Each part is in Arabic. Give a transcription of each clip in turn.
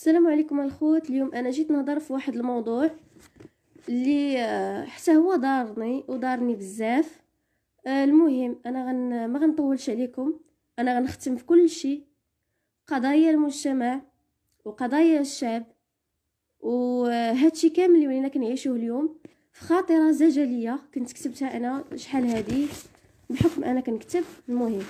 السلام عليكم الخوت اليوم انا جيت نهضر في واحد الموضوع اللي آه، حتى هو دارني ودارني بزاف آه، المهم انا غن ما غنطولش عليكم انا غنختم في كل شيء قضايا المجتمع وقضايا الشعب وهادشي آه، كامل اللي ولينا كنعيشوه اليوم في خاطره زجليه كنت كتبتها انا شحال هادي بحكم انا كنكتب المهم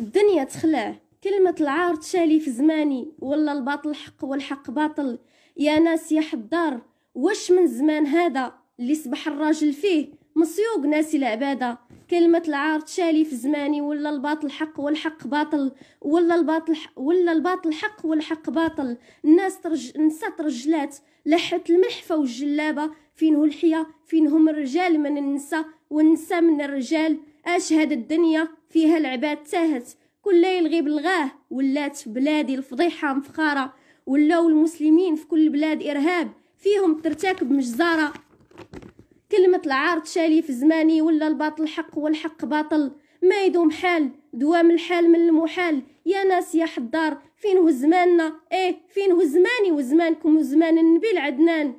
الدنيا تخلع كلمة العار تشالي في زماني ولا الباطل حق والحق باطل يا ناس يا حضار واش من زمان هذا اللي صبح الراجل فيه مسيوق ناسي العبادة كلمة العار تشالي في زماني ولا الباطل حق والحق باطل ولا الباطل ولا الباطل حق والحق باطل الناس ترج... نسات رجلات لحت المحفة والجلابة فين هو الحيا فين هم الرجال من النساء والنساء من الرجال اش هاد الدنيا فيها العباد تاهت كل ليل غير ولات بلادي الفضيحه مفخاره ولاو المسلمين في كل بلاد ارهاب فيهم ترتكب مجزره كلمة العار تشالي في زماني ولا الباطل حق والحق باطل ما يدوم حال دوام الحال من المحال يا ناس يا حضار فين هو زماننا ايه فين هو زماني وزمانكم وزمان النبي العدنان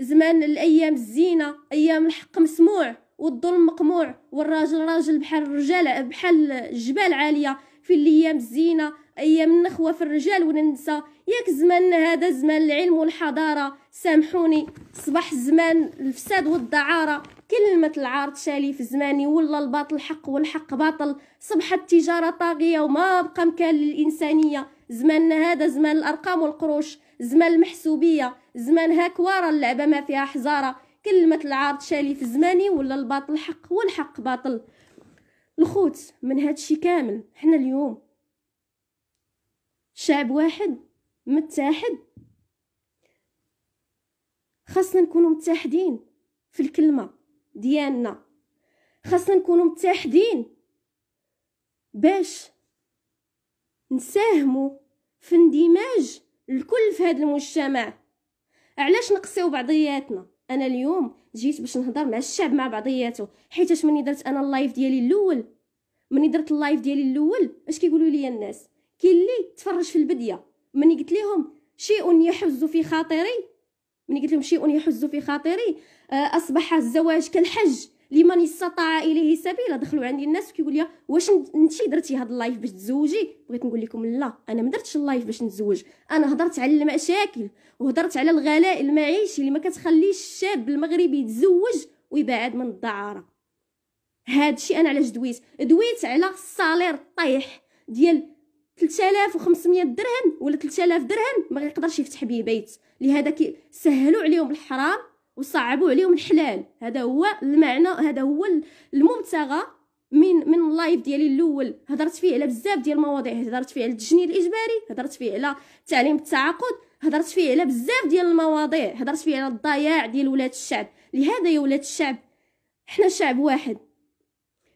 زمان الايام الزينه ايام الحق مسموع والظلم مقموع والراجل راجل بحال الرجال بحال الجبال عاليه في الايام الزينه ايام النخوه في الرجال والنساء ياك زمان هذا زمان العلم والحضاره سامحوني صباح زمان الفساد والدعاره كلمة العار تشالي في زماني ولا الباطل حق والحق باطل صبحت التجارة طاغية وما بقى مكان للإنسانية زمان هذا زمان الأرقام والقروش زمان المحسوبية زمان هاك ورا اللعبة ما فيها حزارة كلمة العار تشالي في زماني ولا الباطل حق والحق باطل الخوت من هادشي كامل حنا اليوم شعب واحد متحد خاصنا نكونوا متحدين في الكلمه ديالنا خاصنا نكونوا متحدين باش نساهموا في اندماج الكل في هذا المجتمع علاش نقسيو بعضياتنا انا اليوم جيت باش نهضر مع الشعب مع بعضياته حيتاش مني درت انا اللايف ديالي الاول ملي درت اللايف ديالي الاول اش كيقولوا لي الناس كاين اللي تفرج في البديه ملي قلت لهم شيء يحز في خاطري ملي قلت لهم شيء يحز في خاطري اصبح الزواج كالحج لمن استطاع اليه سبيلا دخلوا عندي الناس كيقول لي واش انت درتي هاد اللايف باش تزوجي بغيت نقول لكم لا انا ما درتش اللايف باش نتزوج انا هضرت على المشاكل وهضرت على الغلاء المعيشي اللي ما كتخليش الشاب المغربي يتزوج ويبعد من الدعاره هادشي انا علاش دويت دويت على الصالير الطايح ديال 3500 درهم ولا 3000 درهم ما يقدرش يفتح بيه بيت لهذا كي سهلوا عليهم الحرام وصعبوا عليهم الحلال هذا هو المعنى هذا هو المبتغى من من اللايف ديالي الاول هضرت فيه على بزاف ديال المواضيع هضرت فيه على التجنيد الاجباري هضرت فيه على تعليم التعاقد هضرت فيه على بزاف ديال المواضيع هضرت فيه على الضياع ديال ولاد الشعب لهذا يا ولاد الشعب حنا شعب واحد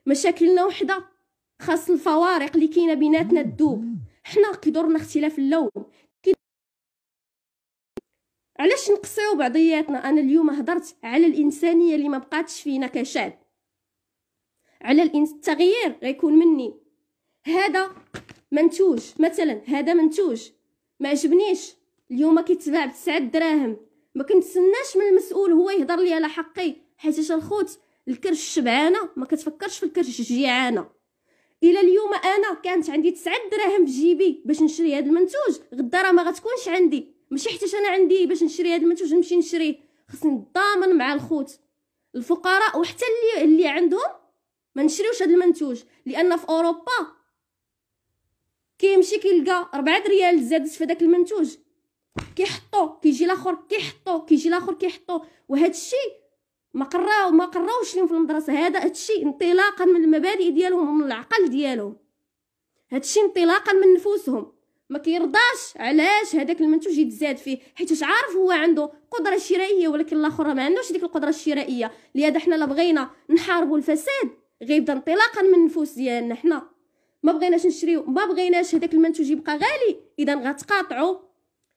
مشاكلنا وحده خاص الفوارق اللي كاينه بيناتنا تذوب حنا كيدورنا اختلاف اللون علاش نقصيو بعضياتنا انا اليوم هضرت على الانسانيه اللي ما بقاتش فينا كشعب على التغيير غيكون مني هذا منتوج مثلا هذا منتوج ما عجبنيش اليوم كيتباع بتسعة دراهم ما كنتسناش من المسؤول هو يهضر لي على حقي حيت الخوت الكرش شبعانه ما كتفكرش في الكرش جيعانه الى اليوم انا كانت عندي 9 دراهم في جيبي باش نشري هذا المنتوج غدا راه ما غتكونش عندي ماشي حتى انا عندي باش نشري هذا المنتوج نمشي نشريه خصني نضامن مع الخوت الفقراء وحتى اللي اللي عندهم ما نشريوش هذا المنتوج لان في اوروبا كيمشي كيلقى 4 ريال زادت في داك المنتوج كيحطو كيجي الاخر كيحطو كيجي الاخر كيحطو وهذا الشيء ما قراو ما قراوش لهم في المدرسه هذا هادشي انطلاقا من المبادئ ديالهم ومن العقل ديالهم هادشي انطلاقا من نفوسهم ما كيرضاش علاش هذاك المنتوج يتزاد فيه حيت عارف هو عنده قدره شرائيه ولكن الاخر ما عندوش ديك القدره الشرائيه لهذا حنا لا بغينا نحاربوا الفساد غيبدا انطلاقا من النفوس ديالنا حنا ما بغيناش نشريو ما بغيناش هذاك المنتوج يبقى غالي اذا غتقاطعوا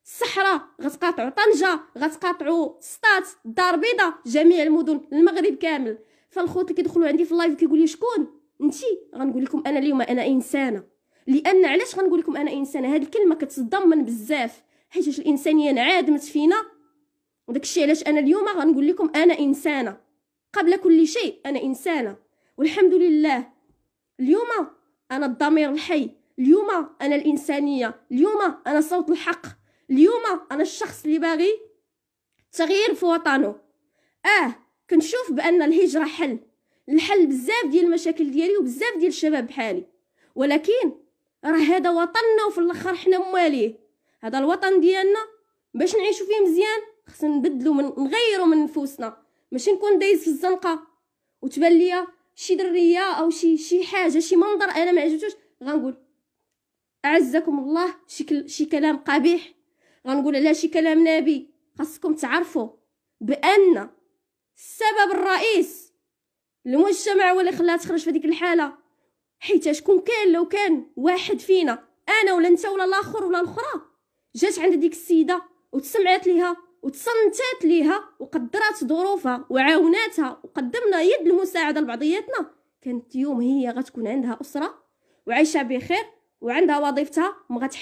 الصحراء غتقاطعوا طنجه غتقاطعوا سطات الدار البيضاء جميع المدن المغرب كامل فالخوت اللي كيدخلوا عندي في اللايف كيقول لي شكون انتي غنقول لكم انا اليوم انا انسانه لان علاش غنقول لكم انا انسانه هذه الكلمه كتضمن بزاف حيت الانسانيه انعدمت فينا وداك الشيء علاش انا اليوم غنقول لكم انا انسانه قبل كل شيء انا انسانه والحمد لله اليوم انا الضمير الحي اليوم انا الانسانيه اليوم انا صوت الحق اليوم انا الشخص اللي باغي تغيير في وطنه اه كنشوف بان الهجره حل الحل بزاف ديال المشاكل ديالي وبزاف ديال الشباب بحالي ولكن راه هذا وطننا وفي الاخر حنا مواليه هذا الوطن ديالنا باش نعيشو فيه مزيان خصنا نبدلو من نغيرو من نفوسنا ماشي نكون دايز في الزنقه وتبان ليا شي دريه او شي شي حاجه شي منظر انا ما عجبتوش غنقول اعزكم الله شي شي كلام قبيح غنقول عليها شي كلام نبي خاصكم تعرفوا بان السبب الرئيس المجتمع هو اللي خلاها تخرج في ديك الحاله حيت شكون كان لو كان واحد فينا انا ولا انت ولا الاخر ولا الاخرى جات عند ديك السيده وتسمعت ليها وتصنتات ليها وقدرات ظروفها وعاوناتها وقدمنا يد المساعده لبعضياتنا كانت يوم هي غتكون عندها اسره وعايشه بخير وعندها وظيفتها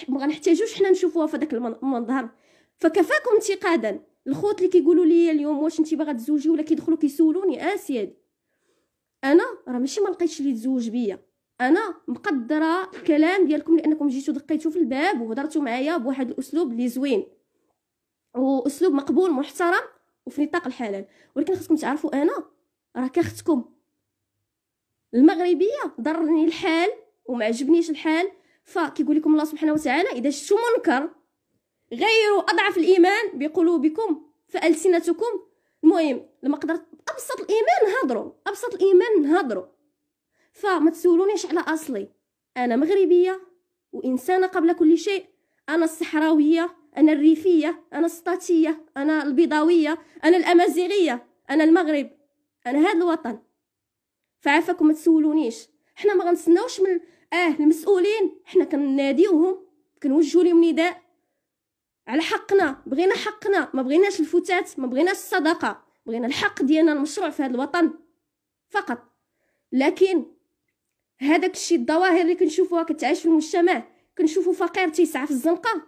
ما غنحتاجوش حنا نشوفوها في داك المنظر فكفاكم انتقادا الخوت اللي كيقولوا لي اليوم واش انت باغا تزوجي ولا كيدخلوا كيسولوني اه انا راه ماشي ما لقيتش اللي يتزوج بيا انا مقدره الكلام ديالكم لانكم جيتوا دقيتوا في الباب وهضرتوا معايا بواحد الاسلوب اللي زوين واسلوب مقبول محترم وفي نطاق الحلال ولكن خصكم تعرفوا انا راه كاختكم المغربيه ضرني الحال وما عجبنيش الحال فكيقول لكم الله سبحانه وتعالى اذا شفتم منكر غيروا اضعف الايمان بقلوبكم فالسنتكم المهم لما قدرت ابسط الايمان نهضروا ابسط الايمان نهضروا فما تسولونيش على اصلي انا مغربيه وانسانه قبل كل شيء انا الصحراويه انا الريفيه انا السطاتيه انا البيضاويه انا الامازيغيه انا المغرب انا هذا الوطن فعافاكم ما تسولونيش حنا ما غنستناوش من اه المسؤولين حنا كناديوهم كنوجهوا لهم نداء على حقنا بغينا حقنا ما بغيناش الفتات ما بغيناش الصدقه بغينا الحق ديالنا المشروع في هذا الوطن فقط لكن هذاك الشيء الظواهر اللي كنشوفوها كتعيش في المجتمع كنشوفوا فقير تيسعى في الزنقه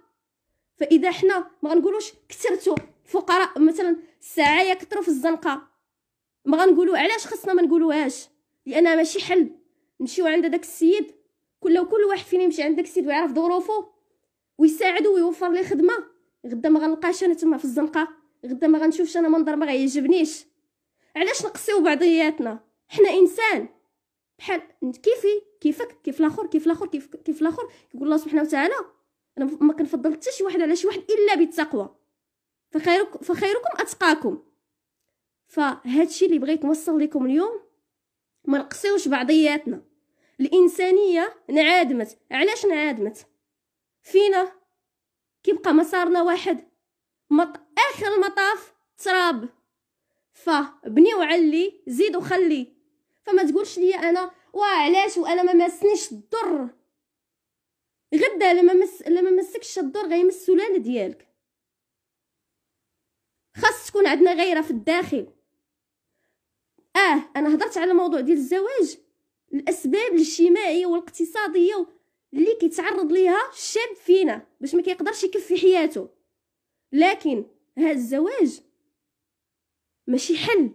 فاذا حنا ما غنقولوش كثرتوا الفقراء مثلا السعايه كثروا في الزنقه ما غنقولوا علاش خصنا ما نقولوهاش لانها ماشي حل نمشيو عند داك السيد كل كل واحد فينا يمشي عند داك السيد ويعرف ظروفه ويساعده ويوفر ليه خدمه غدا ما غنلقاش انا تما في الزنقه غدا ما غنشوفش انا منظر ما غيعجبنيش علاش نقصيو بعضياتنا حنا انسان بحال كيفي كيفك كيف الاخر كيف الاخر كيف كيف الاخر يقول الله سبحانه وتعالى انا ما كنفضل حتى شي واحد على شي واحد الا بالتقوى فخيرك فخيركم اتقاكم فهادشي اللي بغيت نوصل لكم اليوم ما نقصيوش بعضياتنا الانسانيه انعدمت علاش انعدمت فينا كيبقى مسارنا واحد مط... اخر المطاف تراب فبنيو علي زيد وخلي فما تقولش لي انا وعلاش وانا ما مسنيش الضر غدا لما مس لما مسكش الضر غيمس السلاله ديالك خاص تكون عندنا غيره في الداخل اه انا هضرت على موضوع ديال الزواج الاسباب الاجتماعيه والاقتصاديه اللي كيتعرض ليها الشاب فينا باش ما كيقدرش يكفي حياته لكن هذا الزواج ماشي حل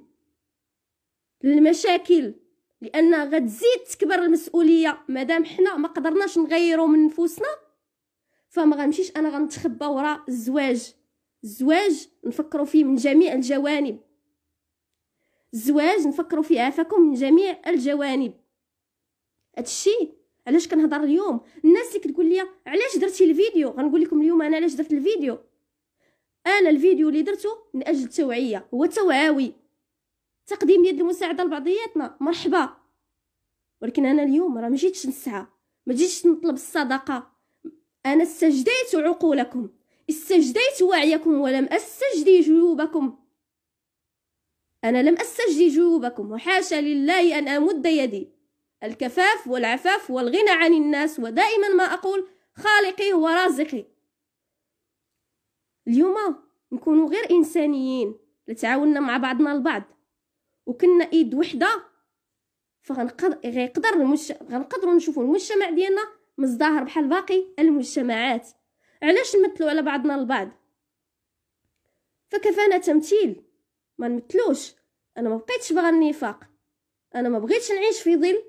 للمشاكل لان غتزيد تكبر المسؤوليه مادام حنا ما قدرناش نغيروا من نفوسنا فما غنمشيش انا غنتخبى وراء الزواج الزواج نفكروا فيه من جميع الجوانب الزواج نفكروا فيه عافاكم من جميع الجوانب هادشي علاش كنهضر اليوم الناس اللي كتقول لي علاش درتي الفيديو غنقول لكم اليوم انا علاش درت الفيديو انا الفيديو اللي درته من اجل التوعيه هو توعوي تقديم يد المساعده لبعضياتنا مرحبا ولكن انا اليوم راه ما جيتش نسعى ما جيتش نطلب الصدقه انا استجديت عقولكم استجديت وعيكم ولم استجدي جيوبكم انا لم استجدي جيوبكم وحاشا لله ان امد يدي الكفاف والعفاف والغنى عن الناس ودائما ما أقول خالقي هو رازقي اليوم نكونوا غير إنسانيين لتعاوننا مع بعضنا البعض وكنا إيد وحدة فغنقدر المش... غنقدر نشوف المجتمع ديالنا مزدهر بحال باقي المجتمعات علاش نمثلوا على بعضنا البعض فكفانا تمثيل ما نمثلوش انا ما بقيتش باغا النفاق انا ما بغيتش نعيش في ظل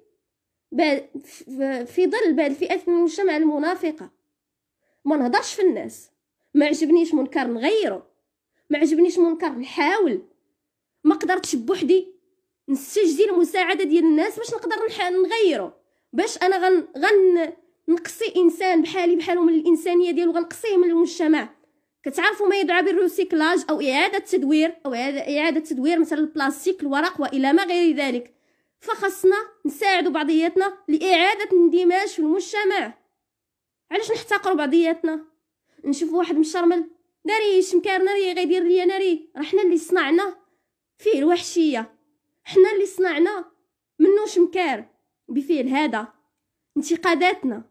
في ظل بعض الفئات من المجتمع المنافقة ما نهضرش في الناس ما عجبنيش منكر نغيره ما عجبنيش منكر نحاول ما قدرتش بوحدي نستجدي المساعدة ديال الناس باش نقدر نغيره باش انا غن غن نقصي انسان بحالي بحاله من الانسانيه ديالو غنقصيه من المجتمع كتعرفوا ما يدعى بالروسيكلاج او اعاده تدوير او اعاده تدوير مثلا البلاستيك الورق والى ما غير ذلك فخصنا نساعد بعضياتنا لاعاده الاندماج في المجتمع علاش نحتقروا بعضياتنا نشوف واحد مشرمل ناري شمكار ناري غيدير ليا ناري راه حنا اللي صنعنا فيه الوحشيه حنا اللي صنعنا منو شمكار بفعل هذا انتقاداتنا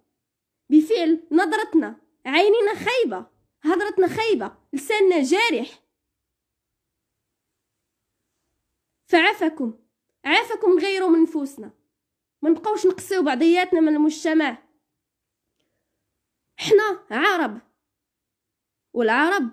بفعل نظرتنا عينينا خايبه هضرتنا خايبه لساننا جارح فعفكم عافاكم غيروا من نفوسنا ما نبقاوش نقصيو بعضياتنا من المجتمع حنا عرب والعرب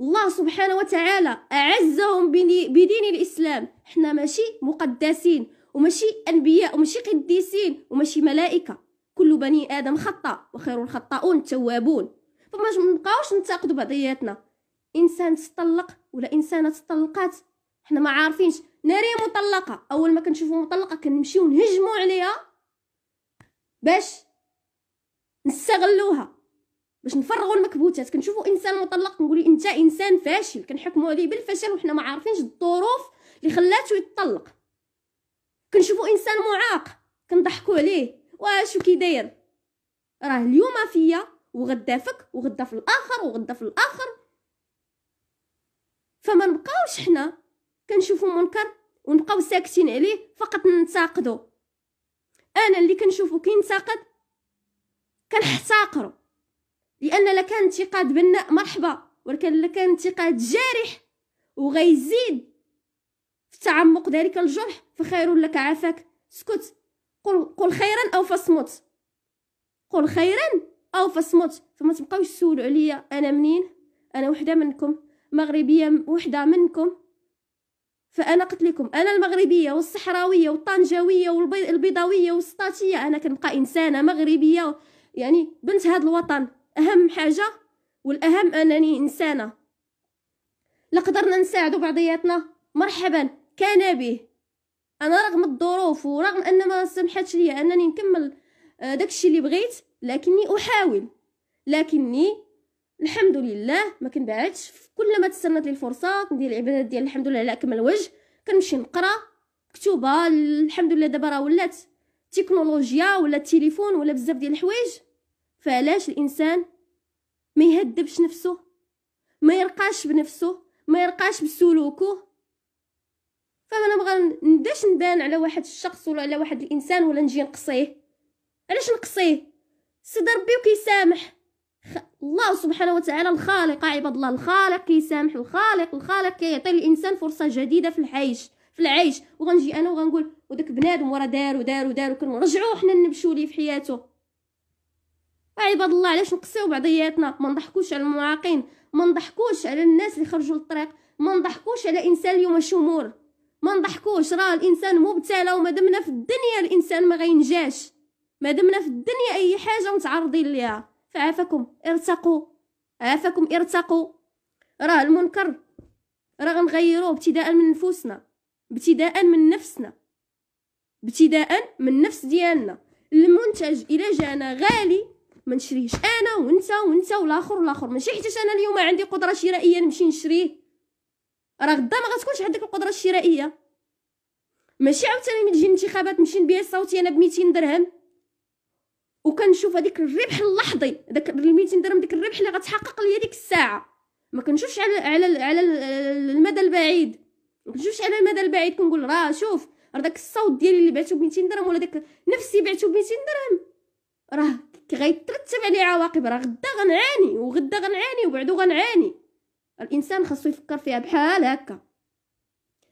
الله سبحانه وتعالى أعزهم بدين الإسلام حنا ماشي مقدسين وماشي أنبياء وماشي قديسين وماشي ملائكة كل بني آدم خطأ وخير الخطاؤون التوابون فما نبقاوش نتاقدوا بعضياتنا انسان تطلق ولا انسانه تطلقات حنا ما عارفينش ناري مطلقه اول ما كنشوفو مطلقه كنمشيو نهجمو عليها باش نستغلوها باش نفرغوا المكبوتات كنشوفوا انسان مطلق كنقولي انت انسان فاشل كنحكموا عليه بالفشل وحنا ما عارفينش الظروف اللي خلاته يتطلق كنشوفوا انسان معاق كنضحكوا عليه واش كي داير راه اليوم فيا وغدا فك وغدا في الاخر وغدا في الاخر فما نبقاوش حنا كنشوفو منكر ونبقاو ساكتين عليه فقط ننتقدو انا اللي كنشوفو كينتقد كنحتقرو لان لا كان انتقاد بناء مرحبا ولكن لا كان انتقاد جارح وغيزيد في تعمق ذلك الجرح فخير لك عافاك اسكت قل قل خيرا او فصمت قل خيرا او فصمت فما تبقاوش تسولوا عليا انا منين انا وحده منكم مغربيه وحده منكم فانا قلت لكم انا المغربيه والصحراويه والطنجاويه والبيضاويه والسطاتيه انا كنبقى انسانه مغربيه يعني بنت هذا الوطن اهم حاجه والاهم انني انسانه لقدرنا نساعدوا بعضياتنا مرحبا كان به انا رغم الظروف ورغم ان ما سمحتش لي انني نكمل آه، داكشي اللي بغيت لكني احاول لكني الحمد لله ما كنبعدش كل ما تسنت لي الفرصه ندير العبادات ديال الحمد لله على اكمل وجه كنمشي نقرا كتوبه الحمد لله دابا راه ولات تكنولوجيا ولا تليفون ولا بزاف ديال الحوايج فعلاش الانسان ما يهدبش نفسه ما يرقاش بنفسه ما يرقاش بسلوكه فانا بغا نداش نبان على واحد الشخص ولا على واحد الانسان ولا نجي نقصيه علاش نقصيه سيد ربي وكيسامح الله سبحانه وتعالى الخالق عباد الله الخالق كيسامح الخالق الخالق كيعطي الانسان فرصه جديده في العيش في العيش وغنجي انا وغنقول وداك بنادم ورا دار ودار ودار وكنرجعوا حنا نبشوا ليه في حياته عباد الله علاش نقسيو بعضياتنا ما نضحكوش على المعاقين ما نضحكوش على الناس اللي خرجوا للطريق ما نضحكوش على انسان اليوم شمور ما نضحكوش راه الانسان مبتلى وما دمنا في الدنيا الانسان ما غينجاش ما دمنا في الدنيا اي حاجه متعرضين ليها فعافاكم ارتقوا عافاكم ارتقوا راه المنكر راه غنغيروه ابتداء من نفوسنا ابتداء من نفسنا ابتداء من النفس ديالنا المنتج الا جانا غالي ما نشريهش انا وانت وانت والاخر والاخر ماشي حيت انا اليوم عندي قدره شرائيه نمشي نشريه راه غدا ما غتكونش عندك القدره الشرائيه ماشي عاوتاني من تجي الانتخابات نمشي نبيع صوتي انا ب 200 درهم وكنشوف هذيك الربح اللحظي داك ال 200 درهم ديك الربح اللي غتحقق ليا ديك الساعه ما كنشوفش على على على المدى البعيد ما كنشوفش على المدى البعيد كنقول راه شوف راه داك الصوت ديالي اللي بعته ب 200 درهم ولا داك نفسي بعته ب 200 درهم راه غيترتب عليه عواقب راه غدا غنعاني وغدا غنعاني وبعدو غنعاني الانسان خاصو يفكر فيها بحال هكا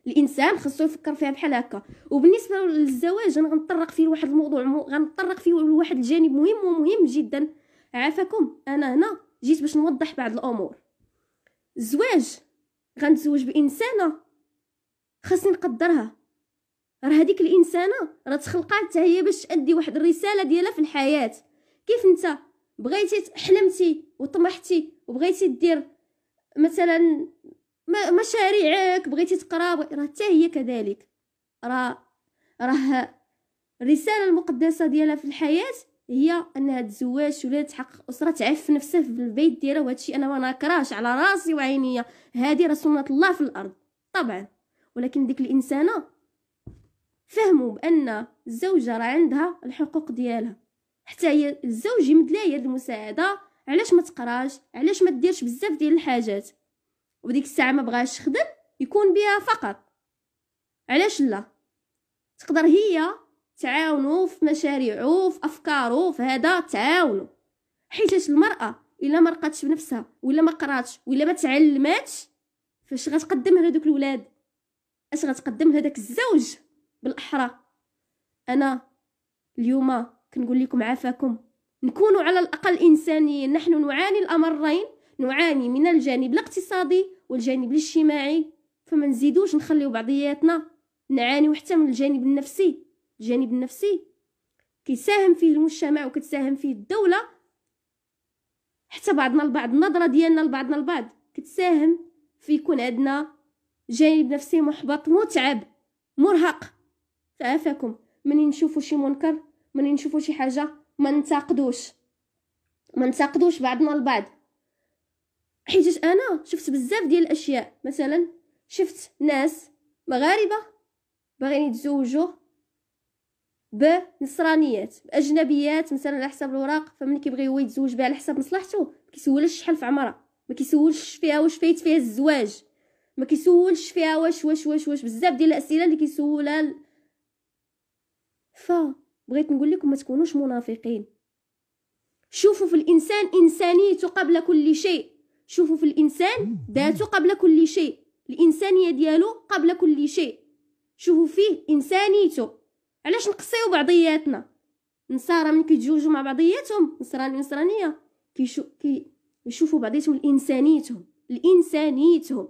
الانسان خصو يفكر فيها بحال هكا وبالنسبه للزواج انا غنطرق فيه لواحد الموضوع مو... غنطرق فيه لواحد الجانب مهم ومهم جدا عافاكم انا هنا جيت باش نوضح بعض الامور الزواج غنتزوج بانسانه خاصني نقدرها راه هذيك الانسانه راه تخلقات حتى هي باش تادي واحد الرساله ديالها في الحياه كيف انت بغيتي حلمتي وطمحتي وبغيتي دير مثلا مشاريعك بغيتي تقرا راه حتى هي كذلك راه راه الرساله المقدسه ديالها في الحياه هي انها تزواج ولا تحقق اسره تعف نفسها في البيت ديالها وهذا الشيء انا ما نكرهش على راسي وعينيا هذه راه سنه الله في الارض طبعا ولكن ديك الانسانه فهموا بان الزوجه راه عندها الحقوق ديالها حتى هي الزوج يمد لها المساعده علاش ما تقراش علاش ما ديرش بزاف ديال الحاجات وديك الساعه ما بغاش تخدم يكون بها فقط علاش لا تقدر هي تعاونوا في مشاريعو في افكارو في هذا تعاونوا حيت المراه الا ما رقاتش بنفسها ولا ما قراتش ولا ما تعلماتش فاش غتقدم لهذوك الولاد اش غتقدم لهذاك الزوج بالاحرى انا اليوم كنقول لكم عافاكم نكونوا على الاقل انسانيين نحن نعاني الامرين نعاني من الجانب الاقتصادي والجانب الاجتماعي فما نزيدوش نخليو بعضياتنا نعاني حتى من الجانب النفسي الجانب النفسي كيساهم فيه المجتمع وكتساهم فيه الدولة حتى بعضنا البعض النظرة ديالنا لبعضنا البعض كتساهم في يكون عندنا جانب نفسي محبط متعب مرهق فعافاكم منين نشوفو شي منكر منين نشوفو شي حاجة ما ننتقدوش ما ننتقدوش بعضنا البعض حيت انا شفت بزاف ديال الاشياء مثلا شفت ناس مغاربه باغيين يتزوجوا بنصرانيات اجنبيات مثلا على حساب الوراق فمن كيبغي هو يتزوج بها على حساب مصلحته ما كيسولش شحال في عمرها ما كيسولش فيها واش فايت فيها الزواج ما كيسولش فيها واش واش واش واش بزاف ديال الاسئله اللي كيسولها ف بغيت نقول لكم ما تكونوش منافقين شوفوا في الانسان انسانيته قبل كل شيء شوفوا في الانسان ذاته قبل كل شيء الانسانيه ديالو قبل كل شيء شوفوا فيه انسانيته علاش نقصيو بعضياتنا النصارى من كيتزوجوا مع بعضياتهم نصراني نصرانيه كيشوفوا كي بعضياتهم الانسانيتهم الانسانيتهم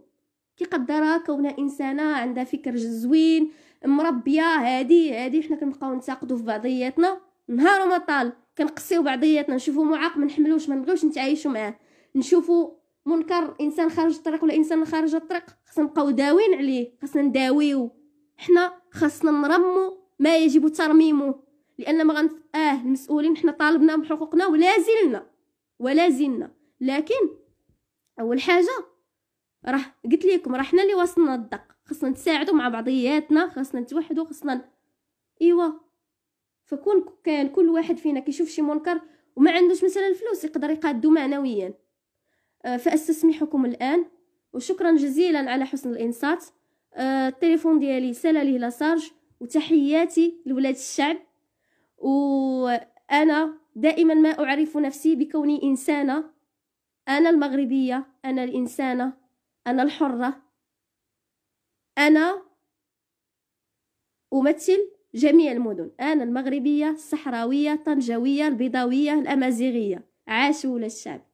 كيقدرها كونها انسانه عندها فكر زوين مربيه هادي هادي حنا كنبقاو نتاقدوا في بعضياتنا نهار وما طال كنقصيو بعضياتنا نشوفوا معاق ما نحملوش ما نبغيوش نتعايشوا معاه نشوفوا منكر انسان خارج الطريق ولا انسان خارج الطريق خصنا نبقاو داوين عليه خصنا نداويو حنا خصنا نرمو ما يجب ترميمه لان ما غنف اه المسؤولين حنا طالبنا بحقوقنا ولا زلنا ولا زلنا لكن اول حاجه راه قلت لكم راه حنا اللي وصلنا الدق خصنا نتساعدوا مع بعضياتنا خصنا نتوحدوا خصنا ايوا فكون كان كل واحد فينا كيشوف شي منكر وما عندوش مثلا الفلوس يقدر يقادو معنويا آه، فأستسمحكم الآن وشكرا جزيلا على حسن الإنصات آه، التليفون ديالي سالا ليه لاسارج وتحياتي لولاد الشعب وأنا دائما ما أعرف نفسي بكوني إنسانة أنا المغربية أنا الإنسانة أنا الحرة أنا أمثل جميع المدن أنا المغربية الصحراوية الطنجاوية البيضاوية الأمازيغية عاشوا الشعب